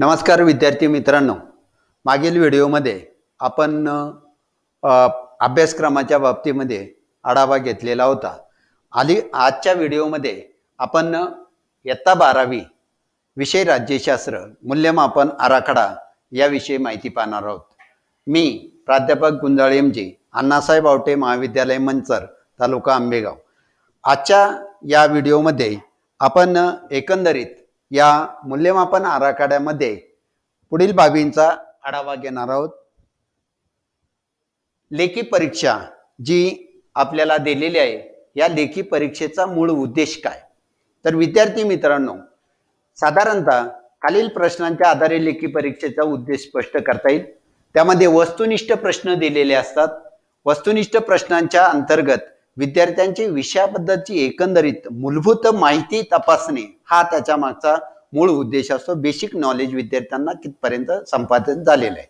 नमस्कार विद्यार्थी मित्रांनो मागील व्हिडिओमध्ये आपण अभ्यासक्रमाच्या बाबतीमध्ये आढावा घेतलेला होता आली आजच्या व्हिडिओमध्ये आपण इयत्ता बारावी विषय राज्यशास्त्र मूल्यमापन आराखडा याविषयी माहिती पाहणार आहोत मी प्राध्यापक गुंजाळे एमजी अण्णासाहेब आवटे महाविद्यालय मंचर तालुका आंबेगाव आजच्या या व्हिडिओमध्ये आपण एकंदरीत या मूल्यमापन आराखड्यामध्ये पुढील बाबींचा आढावा घेणार आहोत लेखी परीक्षा जी आपल्याला दिलेली आहे या लेखी परीक्षेचा मूळ उद्देश काय तर विद्यार्थी मित्रांनो साधारणतः खालील प्रश्नांच्या आधारे लेखी परीक्षेचा उद्देश स्पष्ट करता येईल त्यामध्ये वस्तुनिष्ठ प्रश्न दिलेले असतात वस्तुनिष्ठ प्रश्नांच्या अंतर्गत विद्यार्थ्यांची विषयाबद्दलची एकंदरीत मूलभूत माहिती तपासणे हा त्याच्या मागचा मूळ उद्देश असतो बेसिक नॉलेज विद्यार्थ्यांना कितपर्यंत संपादित झालेलं आहे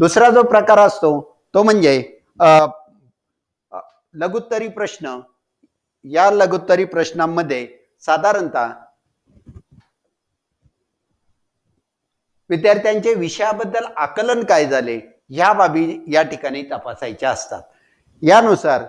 दुसरा जो प्रकार असतो तो म्हणजे लघुत्तरी प्रश्न या लघुत्तरी प्रश्नांमध्ये साधारणतः विद्यार्थ्यांचे विषयाबद्दल आकलन काय झाले ह्या बाबी या ठिकाणी तपासायच्या असतात यानुसार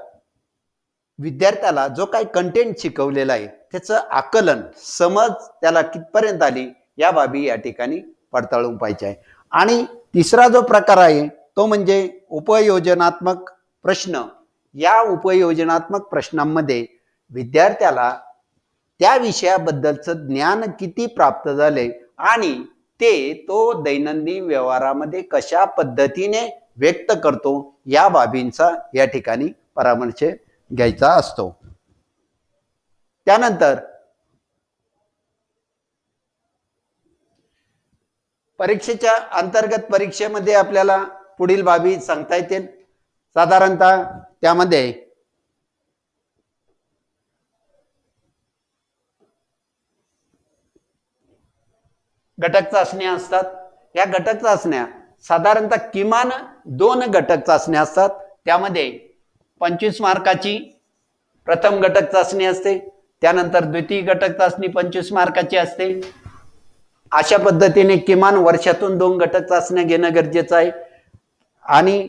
विद्यार्थ्याला जो काही कंटेंट शिकवलेला आहे त्याचं आकलन समज त्याला कितपर्यंत आली या बाबी या ठिकाणी पडताळून पाहिजे आहे आणि तिसरा जो प्रकार आहे तो म्हणजे उपयोजनात्मक प्रश्न या उपयोजनात्मक प्रश्नांमध्ये विद्यार्थ्याला त्या विषयाबद्दलचं ज्ञान किती प्राप्त झाले आणि ते तो दैनंदिन व्यवहारामध्ये कशा पद्धतीने व्यक्त करतो या बाबींचा या ठिकाणी परामर्श घ्यायचा असतो त्यानंतर परीक्षेच्या अंतर्गत परीक्षेमध्ये आपल्याला पुढील बाबी सांगता येतील साधारणतः त्यामध्ये घटक चाचण्या असतात या घटक चाचण्या साधारणतः किमान दोन घटक चाचण्या असतात त्यामध्ये पंचवीस मार्काची प्रथम घटक चाचणी असते त्यानंतर द्वितीय घटक चाचणी पंचवीस मार्काची असते अशा पद्धतीने किमान वर्षातून दोन घटक चाचण्या घेणं गरजेचं आहे आणि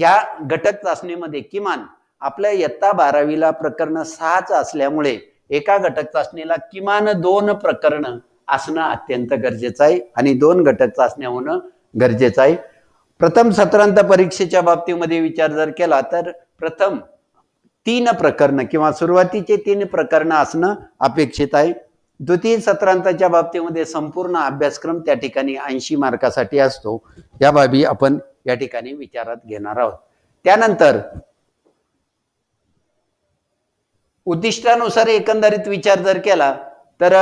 या घटक चाचणीमध्ये किमान आपल्या इयत्ता बारावीला प्रकरण सहाच असल्यामुळे एका घटक चाचणीला किमान दोन प्रकरण असणं अत्यंत गरजेचं आहे आणि दोन घटक चाचण्या होणं गरजेचं आहे प्रथम सत्रांत परीक्षेच्या बाबतीमध्ये विचार जर केला तर प्रथम तीन प्रकरण किंवा सुरुवातीचे तीन प्रकरण असणं अपेक्षित आहे द्वितीय सत्रांताच्या बाबतीमध्ये संपूर्ण अभ्यासक्रम त्या ठिकाणी ऐंशी मार्कासाठी असतो या बाबी आपण या ठिकाणी विचारात घेणार आहोत त्यानंतर उद्दिष्टानुसार एकंदरीत विचार जर केला तर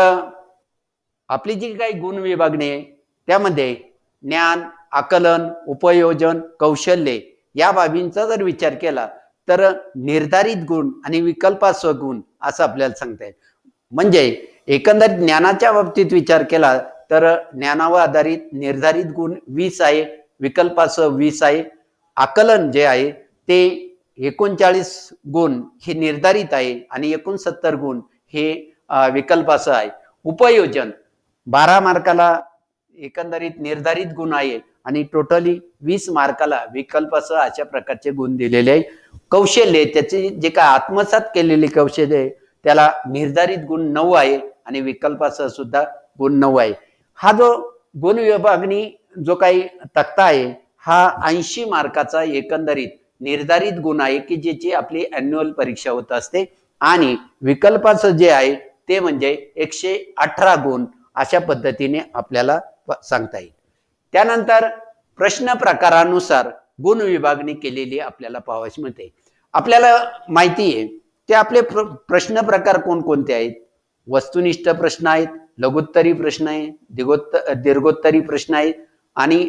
आपली जी काही गुण विभागणी आहे त्यामध्ये ज्ञान आकलन उपयोजन कौशल्य या बाबींचा जर विचार केला तर निर्धारित गुण आणि विकल्प गुण असं आपल्याला सांगता येईल म्हणजे एकंदरीत ज्ञानाच्या बाबतीत विचार केला तर ज्ञानावर आधारित निर्धारित गुण वीस आहे विकल्पासह वीस आहे आकलन जे आहे ते एकोणचाळीस गुण हे निर्धारित आहे आणि एकोणसत्तर गुण हे विकल्पासह आहे उपयोजन बारा मार्काला एकंदरीत निर्धारित गुण आहे आणि टोटली वीस मार्काला विकल्पासह अशा प्रकारचे गुण दिलेले आहे कौशल्य त्याचे जे काय आत्मसात केलेली कौशल्य त्याला निर्धारित गुण नऊ आहे आणि विकल्पासह सुद्धा गुण नऊ आहे हा जो गुण विभागणी जो काही तक्ता आहे हा ऐंशी मार्काचा एकंदरीत निर्धारित गुण आहे की ज्याची आपली अॅन्युअल परीक्षा होत असते आणि विकल्पाचं जे आहे ते म्हणजे एकशे अठरा गुण अशा पद्धतीने आपल्याला सांगता येईल त्यानंतर प्रश्न प्रकारानुसार गुण विभागणी केलेली आपल्याला पाहावयास मिळते आपल्याला माहिती आहे ते आपले प्र प्रश्न प्रकार कोणकोणते आहेत वस्तुनिष्ठ प्रश्न आहेत लघुत्तरी प्रश्न आहे दिगोत्त दीर्घोत्तरी प्रश्न आहेत आणि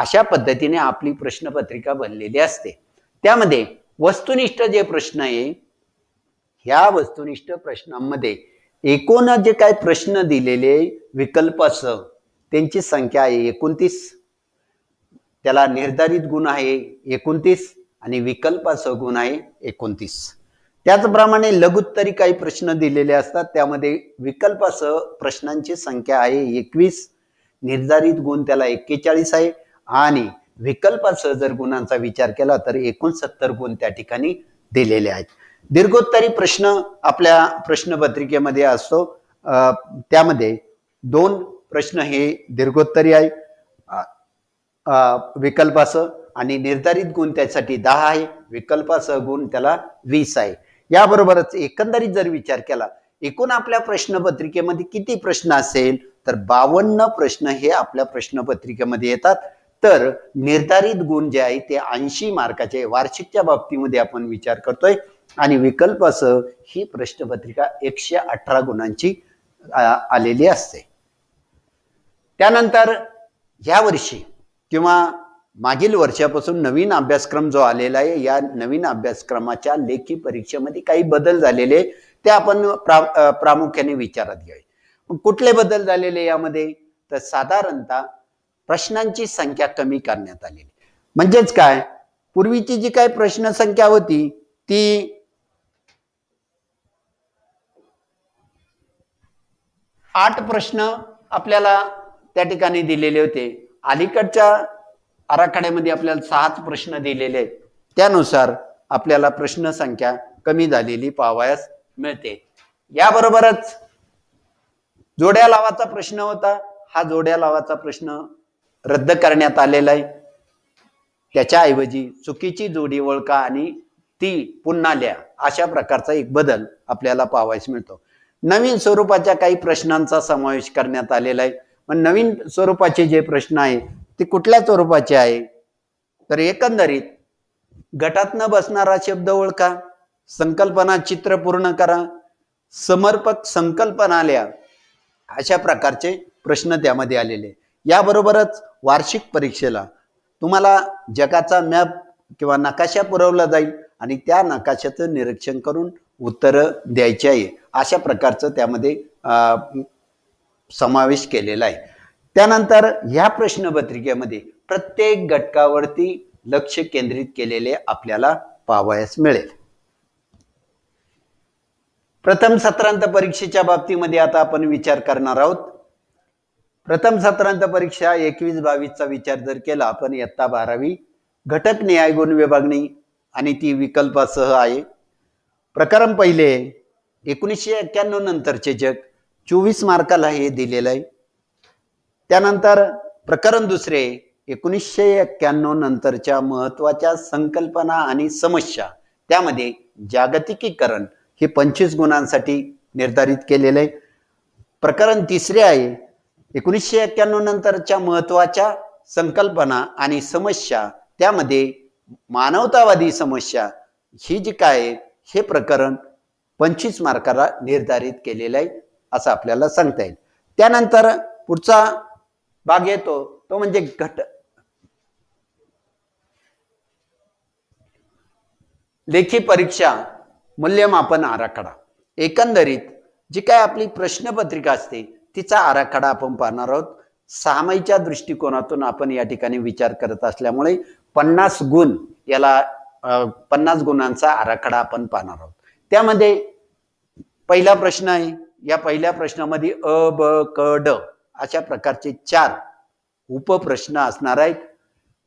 अशा पद्धतीने आपली प्रश्नपत्रिका बनलेली असते त्यामध्ये वस्तुनिष्ठ जे प्रश्न आहे ह्या वस्तुनिष्ठ प्रश्नांमध्ये एकूण जे काय प्रश्न दिलेले विकल्प असं त्यांची संख्या आहे एकोणतीस त्याला निर्धारित गुण आहे एकोणतीस आणि विकल्पासह गुण आहे एकोणतीस त्याचप्रमाणे लघुत्तरी काही प्रश्न दिलेले असतात त्यामध्ये विकल्पासह प्रश्नांची संख्या आहे एकवीस निर्धारित गुण त्याला एक्केचाळीस आहे आणि विकल्पासह जर गुणांचा विचार केला तर एकोणसत्तर गुण त्या ठिकाणी दिलेले आहेत दीर्घोत्तरी प्रश्न आपल्या प्रश्नपत्रिकेमध्ये असतो त्यामध्ये दोन प्रश्न हे दीर्घोत्तरी आहे विकल्पाचं आणि निर्धारित गुण त्यासाठी दहा आहे विकल्पासह गुण त्याला वीस आहे याबरोबरच एकंदरीत जर विचार केला एकूण आपल्या प्रश्नपत्रिकेमध्ये किती प्रश्न असेल तर बावन्न प्रश्न हे आपल्या प्रश्नपत्रिकेमध्ये येतात तर निर्धारित गुण जे आहे ते ऐंशी मार्काचे वार्षिकच्या बाबतीमध्ये आपण विचार करतोय आणि विकल्पासह ही प्रश्नपत्रिका एकशे अठरा गुणांची आलेली असते त्यानंतर ह्या वर्षी किंवा मागील वर्षापासून नवीन अभ्यासक्रम जो आलेला आहे या नवीन अभ्यासक्रमाच्या लेखी परीक्षेमध्ये काही बदल झालेले ते आपण प्रा प्रामुख्याने विचारात घ्यावे कुठले बदल झालेले यामध्ये तर साधारणतः प्रश्नांची संख्या कमी करण्यात आलेली म्हणजेच काय पूर्वीची जी काही प्रश्नसंख्या होती ती आठ प्रश्न आपल्याला त्या ठिकाणी दिलेले होते अलीकडच्या आराखड्यामध्ये आपल्याला सहाच प्रश्न दिलेले आहेत त्यानुसार आपल्याला प्रश्न संख्या कमी झालेली पाहावयास मिळते याबरोबरच जोड्या लावाचा प्रश्न होता हा जोड्या लावाचा प्रश्न रद्द करण्यात आलेला आहे त्याच्याऐवजी चुकीची जोडी ओळखा आणि ती पुन्हा लिहा अशा प्रकारचा एक बदल आपल्याला पावायस मिळतो नवीन स्वरूपाच्या काही प्रश्नांचा समावेश करण्यात आलेला आहे मग नवीन स्वरूपाचे जे प्रश्न आहे ते कुठल्या स्वरूपाचे आहे तर एकंदरीत गटात न बसणारा शब्द ओळखा संकल्पना चित्र पूर्ण करा समर्पक संकल्पना आल्या अशा प्रकारचे प्रश्न त्यामध्ये आलेले याबरोबरच वार्षिक परीक्षेला तुम्हाला जगाचा मॅप किंवा नकाशा पुरवला जाईल आणि त्या नकाशाचं निरीक्षण करून उत्तरं द्यायची आहे अशा प्रकारचं त्यामध्ये समावेश केलेला आहे त्यानंतर ह्या प्रश्नपत्रिकेमध्ये प्रत्येक घटकावरती लक्ष केंद्रित केलेले आपल्याला पावयास मिळेल प्रथम सत्रांत परीक्षेच्या बाबतीमध्ये आता आपण विचार करणार आहोत प्रथम सत्रांत परीक्षा एकवीस बावीसचा विचार जर केला आपण इयत्ता बारावी घटक न्याय गुण विभागणी आणि ती विकल्पासह आहे प्रकरण पहिले एकोणीसशे एक्क्याण्णव नंतरचे जग चोवीस मार्काला हे दिलेलं आहे त्यानंतर प्रकरण दुसरे एकोणीसशे एक्क्याण्णव नंतरच्या महत्वाच्या संकल्पना आणि समस्या त्यामध्ये जागतिकीकरण हे पंचवीस गुणांसाठी निर्धारित केलेलं आहे प्रकरण तिसरे आहे एकोणीसशे एक्क्याण्णव नंतरच्या महत्वाच्या संकल्पना आणि समस्या त्यामध्ये मानवतावादी समस्या ही जी काय हे प्रकरण पंचवीस मार्काला निर्धारित केलेलं आहे असं आपल्याला सांगता येईल त्यानंतर पुढचा भाग येतो तो म्हणजे घट लेखी परीक्षा मूल्यमापन आराखडा एकंदरीत जी काय आपली प्रश्नपत्रिका असते तिचा आराखडा आपण पाहणार आहोत सहामाईच्या दृष्टिकोनातून आपण या ठिकाणी विचार करत असल्यामुळे पन्नास गुण याला पन्नास गुणांचा आराखडा आपण पाहणार आहोत त्यामध्ये पहिला प्रश्न आहे या पहिल्या प्रश्नामध्ये अ ब क ड अशा प्रकारचे चार उपप्रश्न असणार आहेत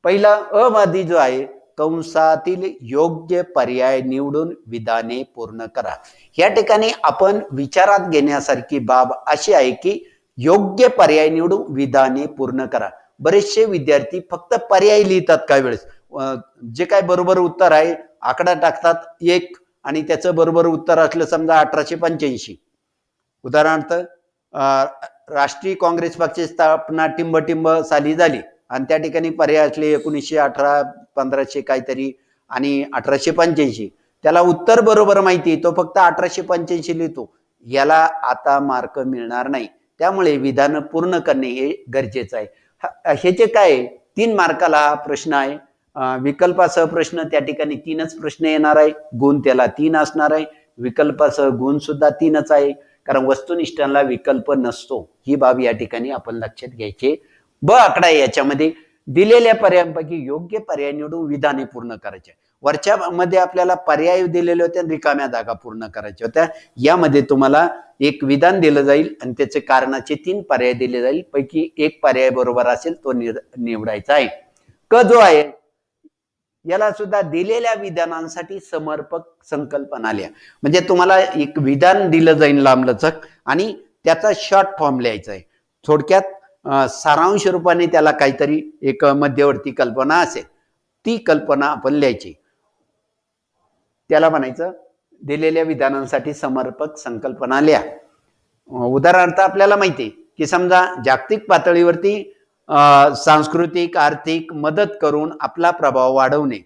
पहिला अवादी जो आहे कंसातील योग्य पर्याय निवडून विधाने पूर्ण करा या ठिकाणी आपण विचारात घेण्यासारखी बाब अशी आहे की योग्य पर्याय निवडून विधाने पूर्ण करा बरेचसे विद्यार्थी फक्त पर्याय लिहितात काही वेळेस जे काय बरोबर उत्तर आहे आकडा टाकतात एक आणि त्याचं बरोबर उत्तर असलं समजा अठराशे पंच्याऐंशी उदाहरणार्थ राष्ट्रीय काँग्रेस पक्षाची स्थापना टिंबटिंब साली झाली आणि त्या ठिकाणी पर्याय असले एकोणीसशे अठरा पंधराशे काहीतरी आणि अठराशे पंच्याऐंशी त्याला उत्तर बरोबर माहिती तो फक्त अठराशे पंच्याऐंशी लिहितो याला आता मार्क मिळणार नाही त्यामुळे विधान पूर्ण करणे हे गरजेचं आहे ह्याचे काय तीन मार्काला प्रश्न आहे विकल्पासह प्रश्न त्या ठिकाणी तीनच प्रश्न येणार आहे गुण त्याला तीन असणार आहे विकल्पासह गुण सुद्धा तीनच आहे कारण वस्तुनिष्ठांना विकल्प नसतो ही बाब या ठिकाणी आपण लक्षात घ्यायची ब आकडा याच्यामध्ये दिलेल्या पर्यायांपैकी योग्य पर्याय निवडून विधाने पूर्ण करायचे वरच्या मध्ये आपल्याला पर्याय दिलेले होते रिकाम्या जागा पूर्ण करायच्या होत्या यामध्ये तुम्हाला एक विधान दिलं जाईल आणि त्याचे कारणाचे तीन पर्याय दिले जाईल पैकी एक पर्याय बरोबर असेल तो निवडायचा आहे क जो आहे याला सुद्धा दिलेल्या विधानांसाठी समर्पक संकल्पना आल्या म्हणजे तुम्हाला एक विधान दिलं जाईल लांबलचक आणि त्याचा शॉर्ट फॉर्म लिहायचा आहे थोडक्यात सारांश रूपाने त्याला काहीतरी एक मध्यवर्ती कल्पना असेल ती कल्पना आपण लिहायची त्याला म्हणायचं दिलेल्या विधानांसाठी समर्पक संकल्पना लिहा उदाहरणार्थ आपल्याला माहिती की समजा जागतिक पातळीवरती सांस्कृतिक आर्थिक मदत करून आपला प्रभाव वाढवणे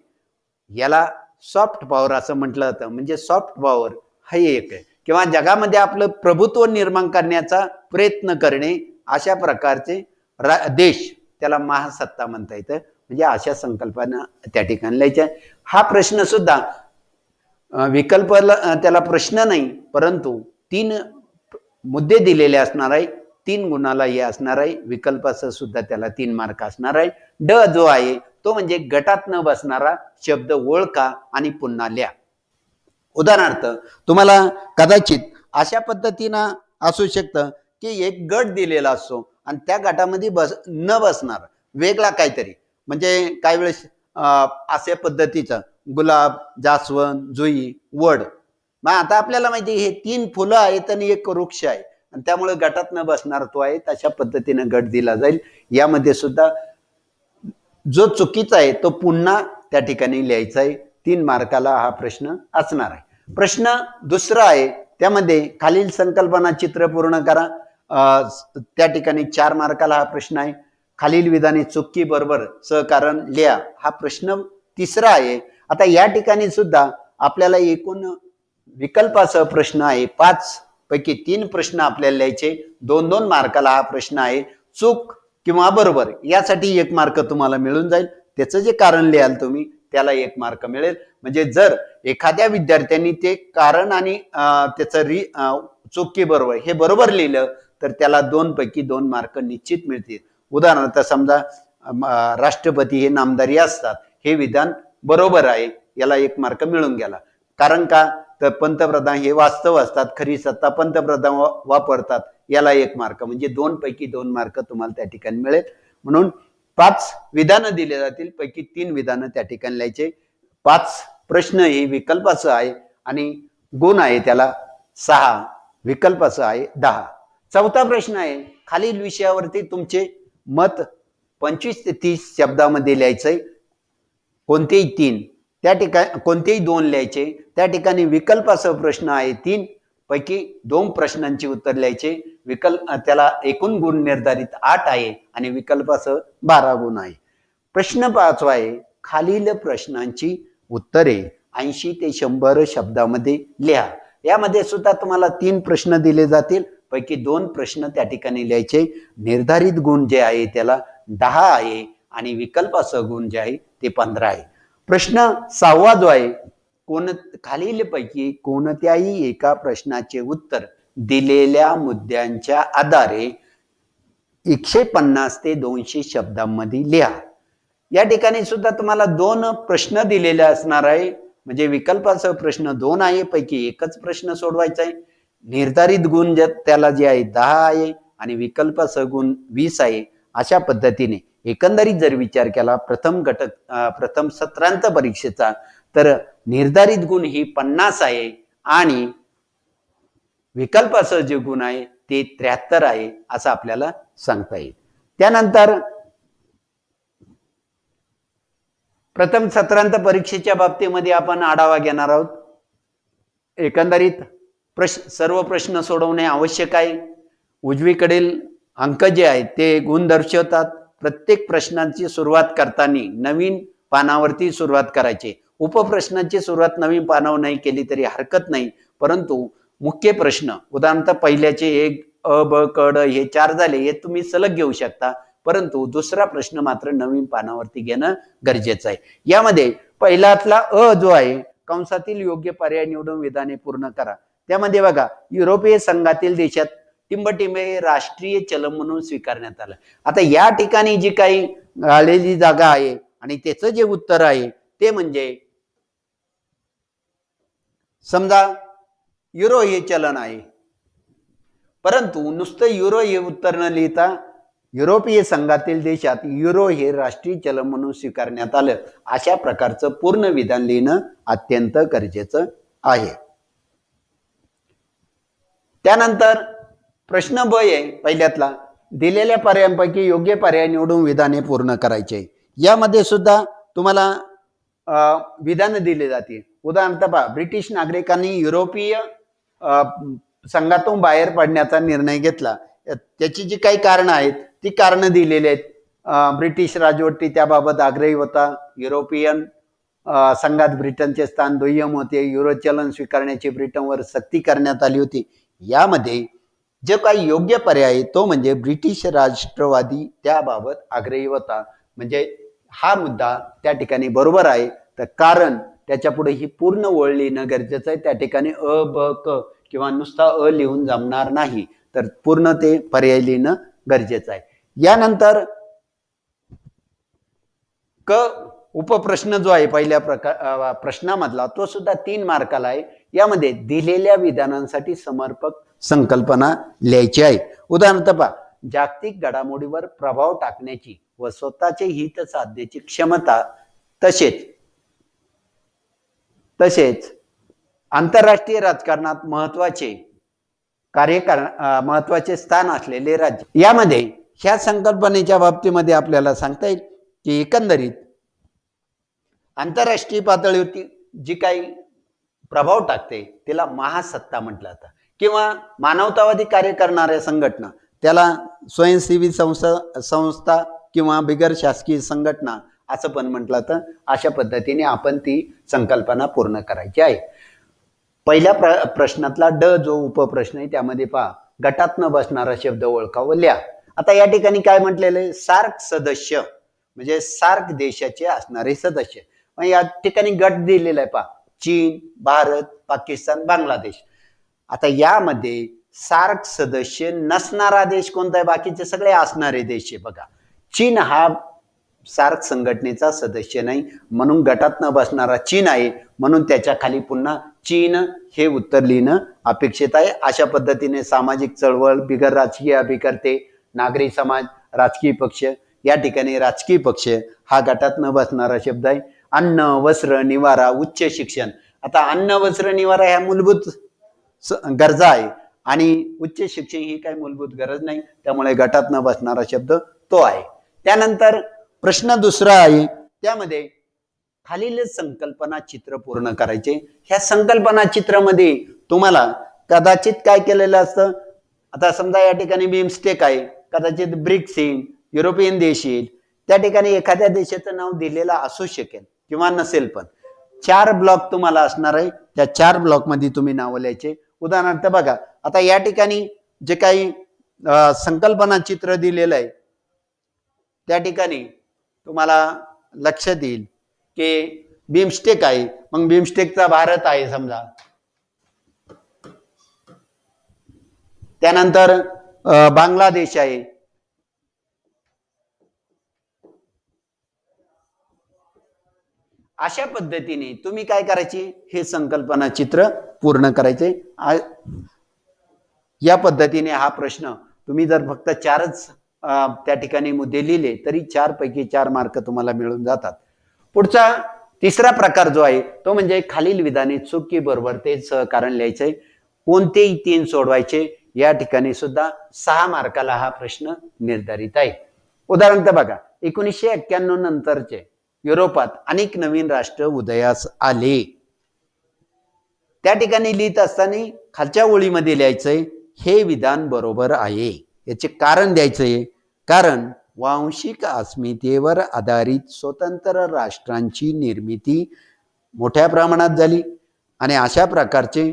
याला सॉफ्ट पॉवर असं म्हटलं जातं म्हणजे सॉफ्ट पॉवर हा एक आहे किंवा जगामध्ये आपलं प्रभुत्व निर्माण करण्याचा प्रयत्न करणे अशा प्रकारचे रा देश त्याला महासत्ता म्हणता येतं म्हणजे अशा संकल्पना त्या ठिकाणी आहे हा प्रश्न सुद्धा विकल्प त्याला प्रश्न नाही परंतु तीन मुद्दे दिलेले असणार आहे तीन गुणाला हे असणार आहे विकल्पाचं सुद्धा त्याला तीन मार्क असणार आहे ड जो आहे तो म्हणजे गटात न बसणारा शब्द ओळखा आणि पुन्हा लिहा उदाहरणार्थ तुम्हाला कदाचित अशा पद्धतीनं असू शकतं की एक गट दिलेला असतो आणि त्या गटामध्ये बस न बसणार वेगळा काहीतरी म्हणजे काही वेळेस अशा पद्धतीचं गुलाब जास्वंद जुई वड मग आता आपल्याला माहिती हे तीन फुलं आहेत आणि एक वृक्ष आहे आणि त्यामुळे गटात न बसणार तो आहे तशा पद्धतीनं गट दिला जाईल यामध्ये सुद्धा जो चुकीचा आहे तो पुन्हा त्या ठिकाणी लिहायचा आहे तीन मार्काला हा प्रश्न असणार आहे प्रश्न दुसरा आहे त्यामध्ये खालील संकल्पना चित्र पूर्ण करा त्या ठिकाणी चार मार्काला हा प्रश्न आहे खालील विधाने चुकी बरोबर सहकारण लिहा हा प्रश्न तिसरा आहे आता या ठिकाणी सुद्धा आपल्याला एकूण विकल्पासह प्रश्न आहे पाच पैकी तीन प्रश्न आपल्याला लिहायचे दोन दोन मार्काला हा प्रश्न आहे चूक किंवा बरोबर यासाठी एक मार्क तुम्हाला मिळून जाईल त्याचं जे कारण लिहाल तुम्ही त्याला एक मार्क मिळेल म्हणजे जर एखाद्या विद्यार्थ्यांनी ते कारण आणि त्याचं री चूक की बरोबर हे बरोबर लिहिलं तर त्याला दोन पैकी दोन मार्क निश्चित मिळतील उदाहरणार्थ समजा राष्ट्रपती हे नामदारी असतात हे विधान बरोबर आहे याला एक मार्क मिळून गेला कारण का तर पंतप्रधान हे वास्तव असतात खरी सत्ता पंतप्रधान वापरतात याला एक मार्क म्हणजे दोन पैकी दोन मार्क तुम्हाला त्या ठिकाणी मिळेल म्हणून पाच विधानं दिले जातील पैकी तीन विधानं त्या ठिकाणी लिहायचे पाच प्रश्न हे विकल्पाचं आहे आणि गुण आहे त्याला सहा विकल्पाचं आहे दहा चौथा प्रश्न आहे खालील विषयावरती तुमचे मत पंचवीस ते तीस शब्दामध्ये लिहायचंय कोणतेही तीन त्या ठिकाणी कोणतेही दोन लिहायचे त्या ठिकाणी विकल्पासह प्रश्न आहे तीन पैकी दोन प्रश्नांची उत्तर लिहायचे विकल्प त्याला एकूण गुण निर्धारित आठ आहे आणि असं बारा गुण आहे प्रश्न पाचवा आहे खालील प्रश्नांची उत्तरे ऐंशी ते शंभर शब्दामध्ये लिहा यामध्ये सुद्धा तुम्हाला तीन प्रश्न दिले जातील पैकी दोन प्रश्न त्या ठिकाणी लिहायचे निर्धारित गुण जे आहे त्याला दहा आहे आणि विकल्पासह गुण जे आहे ते पंधरा आहे प्रश्न सहावा जो आहे कोण खालीलपैकी कोणत्याही एका प्रश्नाचे उत्तर दिलेल्या मुद्द्यांच्या आधारे एकशे पन्नास ते दोनशे शब्दांमध्ये लिहा या ठिकाणी सुद्धा तुम्हाला दोन प्रश्न दिलेले असणार आहे म्हणजे विकल्पाचा प्रश्न दोन आहे पैकी एकच प्रश्न सोडवायचा आहे निर्धारित गुण त्याला जे आहे दहा आहे आणि विकल्पाचा गुण वीस आहे अशा पद्धतीने एकंदरीत जर विचार केला प्रथम घटक प्रथम सत्रांत परीक्षेचा तर निर्धारित गुण ही पन्नास आहे आणि विकल्पासह जे गुण आहे ते त्र्याहत्तर आहे असं आपल्याला सांगता येईल त्यानंतर प्रथम सत्रांत परीक्षेच्या बाबतीमध्ये आपण आढावा घेणार आहोत एकंदरीत प्रश्न सर्व प्रश्न सोडवणे आवश्यक आहे उजवीकडील अंक जे आहेत ते गुण दर्शवतात प्रत्येक प्रश्नांची सुरुवात करताना नवीन पानावरती सुरुवात करायची उपप्रश्नांची सुरुवात नवीन पानावर नाही केली तरी हरकत नाही परंतु मुख्य प्रश्न उदाहरणार्थ पहिल्याचे एक अ ब कड हे चार झाले हे तुम्ही सलग घेऊ शकता परंतु दुसरा प्रश्न मात्र नवीन पानावरती घेणं गरजेचं आहे यामध्ये पहिल्यातला अ जो आहे कंसातील योग्य पर्याय निवडून विधाने पूर्ण करा त्यामध्ये बघा युरोपीय संघातील देशात टिंबटिंबे हे राष्ट्रीय चलन म्हणून स्वीकारण्यात आलं आता या ठिकाणी जी काही आलेली जागा आहे आणि त्याचं जे उत्तर आहे ते म्हणजे समजा युरो हे चलन आहे परंतु नुसतं युरो हे उत्तर न लिहिता युरोपीय संघातील देशात युरो हे राष्ट्रीय चलन म्हणून स्वीकारण्यात आलं अशा प्रकारचं पूर्ण विधान लिहिणं अत्यंत गरजेचं आहे त्यानंतर प्रश्न ब आहे पहिल्यातला दिलेल्या पर्यायांपैकी योग्य पर्याय निवडून विधाने पूर्ण करायचे यामध्ये सुद्धा तुम्हाला विधानं दिले जाते उदाहरणार्थ पहा ब्रिटिश नागरिकांनी युरोपीय संघातून बाहेर पडण्याचा निर्णय घेतला त्याची जी काही कारणं आहेत ती कारणं दिलेली आहेत ब्रिटिश राजवटी त्याबाबत आग्रही होता युरोपियन संघात ब्रिटनचे स्थान दुय्यम होते युरो चलन स्वीकारण्याची ब्रिटनवर सक्ती करण्यात आली होती यामध्ये जे काही योग्य पर्याय तो म्हणजे ब्रिटिश राष्ट्रवादी त्याबाबत आग्रही होता म्हणजे हा मुद्दा त्या ठिकाणी बरोबर आहे तर कारण त्याच्या पुढे ही पूर्ण ओळ लिहिणं गरजेचं आहे त्या ठिकाणी अ ब क किंवा नुसता अ लिहून जमणार नाही तर पूर्ण ते पर्याय लिहिणं गरजेचं आहे यानंतर क उपप्रश्न जो आहे पहिल्या प्रकार प्रश्नामधला तो सुद्धा तीन मार्काला आहे यामध्ये दिलेल्या विधानांसाठी समर्पक संकल्पना लिहायची आहे उदाहरणार्थ पहा जागतिक घडामोडीवर प्रभाव टाकण्याची व स्वतःचे हित साधण्याची क्षमता तसेच तसेच आंतरराष्ट्रीय राजकारणात महत्वाचे कार्यकारण महत्वाचे स्थान असलेले राज्य यामध्ये ह्या संकल्पनेच्या बाबतीमध्ये आपल्याला सांगता येईल की एकंदरीत आंतरराष्ट्रीय पातळीवरती जी काही प्रभाव टाकते तिला महासत्ता म्हटलं जातं किंवा मानवतावादी कार्य करणाऱ्या संघटना त्याला स्वयंसेवी संस्था संस्था किंवा बिगर शासकीय संघटना असं पण म्हटलं तर अशा पद्धतीने आपण ती संकल्पना पूर्ण करायची आहे पहिल्या प्र प्रश्नातला ड जो उपप्रश्न आहे त्यामध्ये पहा गटात न बसणारा शब्द ओळखावं लिहा आता या ठिकाणी काय म्हटलेलं आहे सार्क सदस्य म्हणजे सार्क देशाचे असणारे सदस्य या ठिकाणी गट दिलेला आहे पहा चीन भारत पाकिस्तान बांगलादेश आता यामध्ये सार्क सदस्य नसणारा देश कोणता आहे बाकीचे सगळे असणारे देश आहे बघा चीन हा सार्क संघटनेचा सदस्य नाही म्हणून गटात न बसणारा चीन आहे म्हणून त्याच्या खाली पुन्हा चीन हे उत्तर लिहिणं अपेक्षित आहे अशा पद्धतीने सामाजिक चळवळ बिगर राजकीय अभिकर्ते नागरी समाज राजकीय पक्ष या ठिकाणी राजकीय पक्ष हा गटात न बसणारा शब्द आहे अन्न वस्त्र निवारा उच्च शिक्षण आता अन्न वस्त्र निवारा ह्या मूलभूत गरजा आहे आणि उच्च शिक्षण ही काही मूलभूत गरज नाही त्यामुळे गटात न बसणारा शब्द तो आहे त्यानंतर प्रश्न दुसरा आहे त्यामध्ये खालील संकल्पना चित्र पूर्ण करायचे ह्या संकल्पना चित्रामध्ये तुम्हाला कदाचित काय केलेलं असतं आता समजा या ठिकाणी बिमस्टेक आहे कदाचित ब्रिक्स येईल युरोपियन देश येईल त्या ठिकाणी एखाद्या देशाचं नाव दिलेलं असू शकेल किंवा नसेल पण चार ब्लॉक तुम्हाला असणार आहे त्या चार ब्लॉकमध्ये तुम्ही नाव लिहायचे उदाहरणार्थ बघा आता या ठिकाणी जे काही संकल्पना चित्र दिलेलं आहे त्या ठिकाणी तुम्हाला लक्षात येईल की बिमस्टेक आहे मग बिमस्टेकचा भारत आहे समजा त्यानंतर बांगलादेश आहे अशा पद्धतीने तुम्ही काय करायचे हे संकल्पना चित्र पूर्ण करायचे या पद्धतीने हा प्रश्न तुम्ही जर फक्त चारच त्या ठिकाणी मुद्दे लिहिले तरी चार पैकी चार मार्क तुम्हाला मिळून जातात पुढचा तिसरा प्रकार जो आहे तो म्हणजे खालील विधाने चुकी बरोबर ते सहकारण लिहायचे कोणतेही तीन सोडवायचे या ठिकाणी सुद्धा सहा मार्काला हा प्रश्न निर्धारित आहे उदाहरणार्थ बघा एकोणीसशे एक्क्याण्णव नंतरचे युरोपात अनेक नवीन राष्ट्र उदयास आले त्या ठिकाणी लिहित असताना खालच्या ओळीमध्ये लिहायचंय हे विधान बरोबर आहे याचे कारण द्यायचंय कारण वांशिक अस्मितेवर आधारित स्वतंत्र राष्ट्रांची निर्मिती मोठ्या प्रमाणात झाली आणि अशा प्रकारचे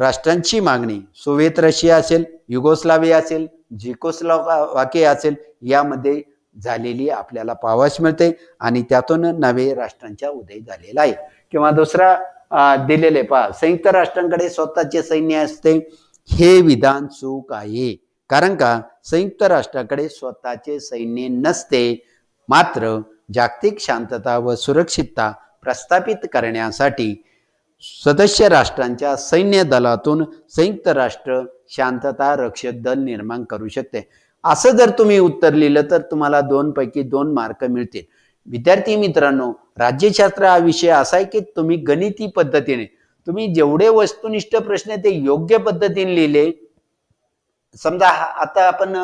राष्ट्रांची मागणी सोव्हिएत रशिया असेल युगोस्लाविया असेल झिकोस्लावाके असेल यामध्ये झालेली आपल्याला पावास मिळते आणि त्यातून नवे राष्ट्रांचा उदय झालेला आहे किंवा दुसरा दिलेले पहा संयुक्त राष्ट्रांकडे स्वतःचे सैन्य असते हे विधान चूक आहे कारण का संयुक्त राष्ट्राकडे स्वतःचे सैन्य नसते मात्र जागतिक शांतता व सुरक्षितता प्रस्थापित करण्यासाठी सदस्य राष्ट्रांच्या सैन्य दलातून संयुक्त राष्ट्र शांतता रक्षक दल निर्माण करू शकते असं जर तुम्ही उत्तर लिहिलं तर तुम्हाला दोन पैकी दोन मार्क मिळतील विद्यार्थी मित्रांनो राज्यशास्त्र हा विषय असा आहे की तुम्ही गणिती पद्धतीने तुम्ही जेवढे वस्तुनिष्ठ प्रश्न ते योग्य पद्धतीने लिहिले समजा आता आपण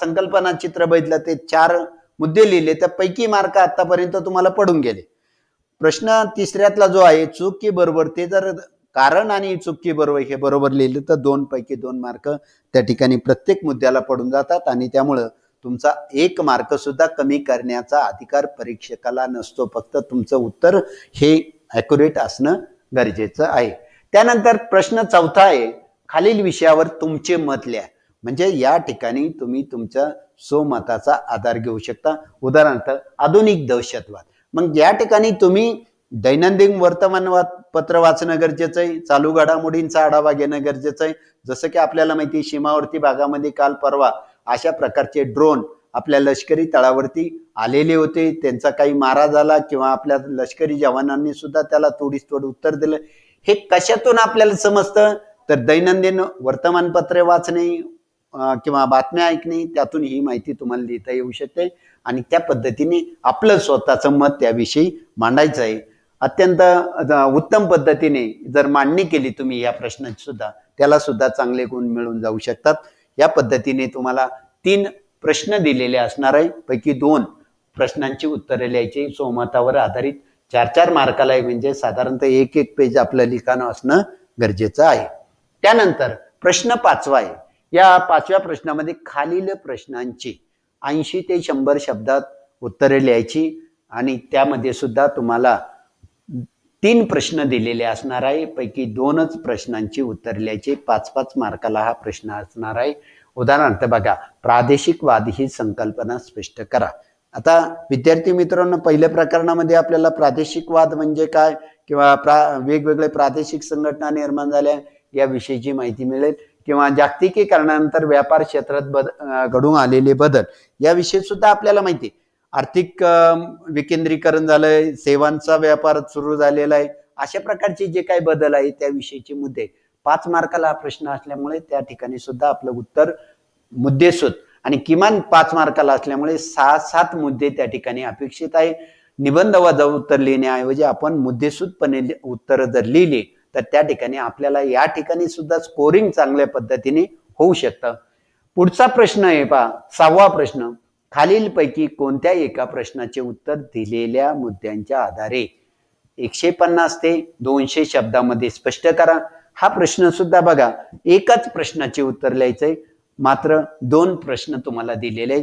संकल्पना चित्र बघितलं ते चार मुद्दे लिहिले पैकी मार्क आतापर्यंत तुम्हाला पडून गेले प्रश्न तिसऱ्यातला जो आहे चूक की बरोबर ते जर कारण आणि चुकी बरोबर हे बरोबर लिहिलं तर दोन पैकी दोन मार्क त्या ठिकाणी प्रत्येक मुद्द्याला पडून जातात आणि त्यामुळं तुमचा एक मार्क सुद्धा कमी करण्याचा अधिकार परीक्षकाला नसतो फक्त तुमचं उत्तर हे ॲक्युरेट असणं गरजेचं आहे त्यानंतर प्रश्न चौथा आहे खालील विषयावर तुमचे मत लिहा म्हणजे या ठिकाणी तुम्ही तुमच्या स्वमताचा आधार घेऊ शकता उदाहरणार्थ आधुनिक दहशतवाद मग या ठिकाणी तुम्ही दैनंदिन वर्तमानपत्र वाचणं गरजेचं आहे चालू घडामोडींचा आढावा घेणं गरजेचं आहे जसं की आपल्याला माहिती सीमावर्ती भागामध्ये काल परवा अशा प्रकारचे ड्रोन आपल्या लष्करी तळावरती आलेले होते त्यांचा काही मारा झाला किंवा आपल्या लष्करी जवानांनी सुद्धा त्याला तोडीस तोड उत्तर दिलं हे कशातून आपल्याला समजतं तर दैनंदिन वर्तमानपत्रे वाचणे किंवा बातम्या ऐकणे त्यातून ही माहिती तुम्हाला लिहिता येऊ शकते आणि त्या पद्धतीने आपलं स्वतःचं मत त्याविषयी मांडायचं आहे अत्यंत उत्तम पद्धतीने जर मांडणी केली तुम्ही या प्रश्नात सुद्धा त्याला सुद्धा चांगले गुण मिळून जाऊ शकतात या पद्धतीने तुम्हाला तीन प्रश्न दिलेले असणार आहे पैकी दोन प्रश्नांची उत्तरे लिहायची सोमतावर आधारित चार चार मार्काला आहे म्हणजे साधारणतः एक एक पेज आपलं लिखाण असणं गरजेचं आहे त्यानंतर प्रश्न पाचवा आहे या पाचव्या प्रश्नामध्ये खालील प्रश्नांची ऐंशी ते शंभर शब्दात उत्तरे लिहायची आणि त्यामध्ये सुद्धा तुम्हाला तीन प्रश्न दिलेले असणार आहे पैकी दोनच प्रश्नांची उत्तरल्याचे पाच पाच मार्काला हा प्रश्न असणार आहे उदाहरणार्थ बघा प्रादेशिकवाद ही संकल्पना स्पष्ट करा आता विद्यार्थी मित्रांनो पहिल्या प्रकरणामध्ये आपल्याला प्रादेशिकवाद म्हणजे काय किंवा प्रा वेगवेगळे प्रादेशिक संघटना निर्माण झाल्या याविषयीची माहिती मिळेल किंवा जागतिकीकरणानंतर व्यापार क्षेत्रात बद घडून आलेले बदल याविषयी सुद्धा आपल्याला माहिती आर्थिक विकेंद्रीकरण झालंय सेवांचा व्यापार सुरू झालेला आहे अशा प्रकारचे जे काही बदल आहे त्याविषयीचे मुद्दे पाच मार्काला प्रश्न असल्यामुळे त्या ठिकाणी सुद्धा आपलं उत्तर मुद्देसूद आणि किमान पाच मार्काला असल्यामुळे सहा सात मुद्दे त्या ठिकाणी अपेक्षित आहे निबंध वजा उत्तर लिहिण्याऐवजी आपण मुद्देसूदपणे उत्तर जर लिहिली तर त्या ठिकाणी आपल्याला या ठिकाणी सुद्धा स्कोरिंग चांगल्या पद्धतीने होऊ शकतं पुढचा प्रश्न आहे पहा सहावा प्रश्न खालीलपैकी कोणत्या एका प्रश्नाचे उत्तर दिलेल्या मुद्द्यांच्या आधारे एकशे पन्नास ते दोनशे शब्दामध्ये स्पष्ट करा हा प्रश्न सुद्धा बघा एकाच प्रश्नाचे उत्तर लिहायचंय मात्र दोन प्रश्न तुम्हाला दिलेले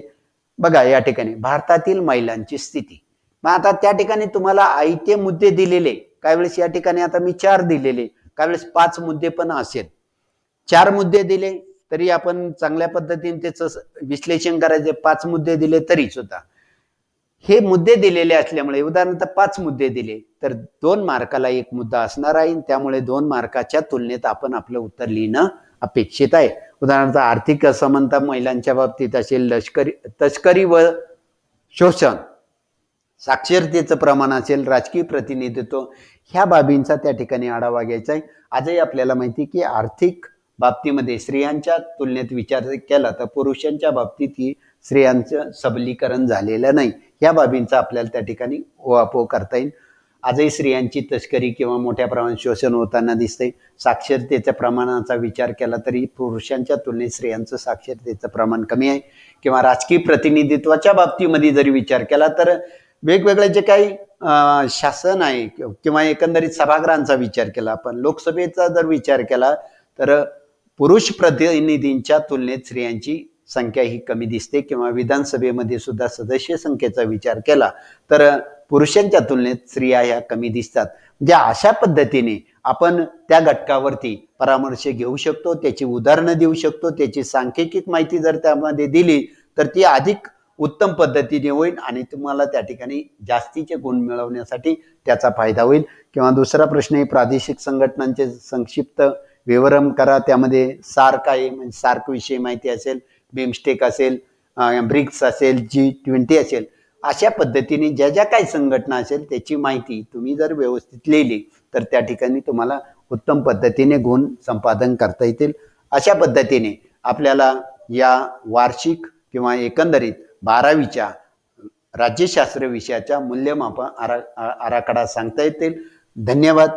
बघा या ठिकाणी भारतातील महिलांची स्थिती मग आता त्या ठिकाणी तुम्हाला आयते मुद्दे दिलेले काही वेळेस या ठिकाणी आता मी चार दिलेले काही वेळेस पाच मुद्दे पण असेल चार मुद्दे दिले तरी आपण चांगल्या पद्धतीने त्याचं विश्लेषण करायचे पाच मुद्दे दिले तरी सुद्धा हे मुद्दे दिलेले असल्यामुळे उदाहरणार्थ पाच मुद्दे दिले तर दोन मार्काला एक मुद्दा असणार आहे त्यामुळे दोन मार्काच्या तुलनेत आपण आपलं उत्तर लिहिणं अपेक्षित आहे उदाहरणार्थ आर्थिक असमानता महिलांच्या बाबतीत असेल लष्करी तस्करी व शोषण साक्षरतेचं प्रमाण असेल राजकीय प्रतिनिधित्व ह्या बाबींचा त्या ठिकाणी आढावा घ्यायचा आहे आजही आपल्याला माहिती की आर्थिक बाबतीमध्ये स्त्रियांच्या तुलनेत विचार केला तर पुरुषांच्या बाबतीतही स्त्रियांचं सबलीकरण झालेलं नाही या बाबींचा आपल्याला त्या ठिकाणी ओआपो करता येईल आजही स्त्रियांची तस्करी किंवा मोठ्या प्रमाणात शोषण होताना दिसते साक्षरतेच्या प्रमाणाचा विचार केला तरी पुरुषांच्या तुलनेत स्त्रियांचं साक्षरतेचं प्रमाण कमी आहे किंवा राजकीय प्रतिनिधित्वाच्या बाबतीमध्ये जरी विचार केला तर वेगवेगळे जे काही शासन आहे किंवा एकंदरीत सभागृहांचा विचार केला आपण लोकसभेचा जर विचार केला तर पुरुष प्रतिनिधींच्या तुलनेत स्त्रियांची संख्या ही कमी दिसते किंवा विधानसभेमध्ये सुद्धा सदस्य संख्येचा विचार केला तर पुरुषांच्या तुलनेत स्त्रिया ह्या कमी दिसतात म्हणजे अशा पद्धतीने आपण त्या घटकावरती परामर्श घेऊ शकतो त्याची उदाहरणं देऊ शकतो त्याची सांख्यिकीत माहिती जर त्यामध्ये दिली तर ती अधिक उत्तम पद्धतीने होईल आणि तुम्हाला त्या ठिकाणी जास्तीचे गुण मिळवण्यासाठी त्याचा फायदा होईल किंवा दुसरा प्रश्न प्रादेशिक संघटनांचे संक्षिप्त विवरण करा त्यामध्ये सार्क आहे म्हणजे सार्कविषयी माहिती असेल बिमस्टेक असेल ब्रिक्स असेल जी ट्वेंटी असेल अशा पद्धतीने ज्या ज्या काही संघटना असेल त्याची माहिती तुम्ही जर व्यवस्थित लिहिली तर त्या ठिकाणी तुम्हाला उत्तम पद्धतीने गुण संपादन करता येतील अशा पद्धतीने आपल्याला या वार्षिक किंवा एकंदरीत बारावीच्या राज्यशास्त्र विषयाच्या मूल्यमापन आरा आराखडा सांगता येतील धन्यवाद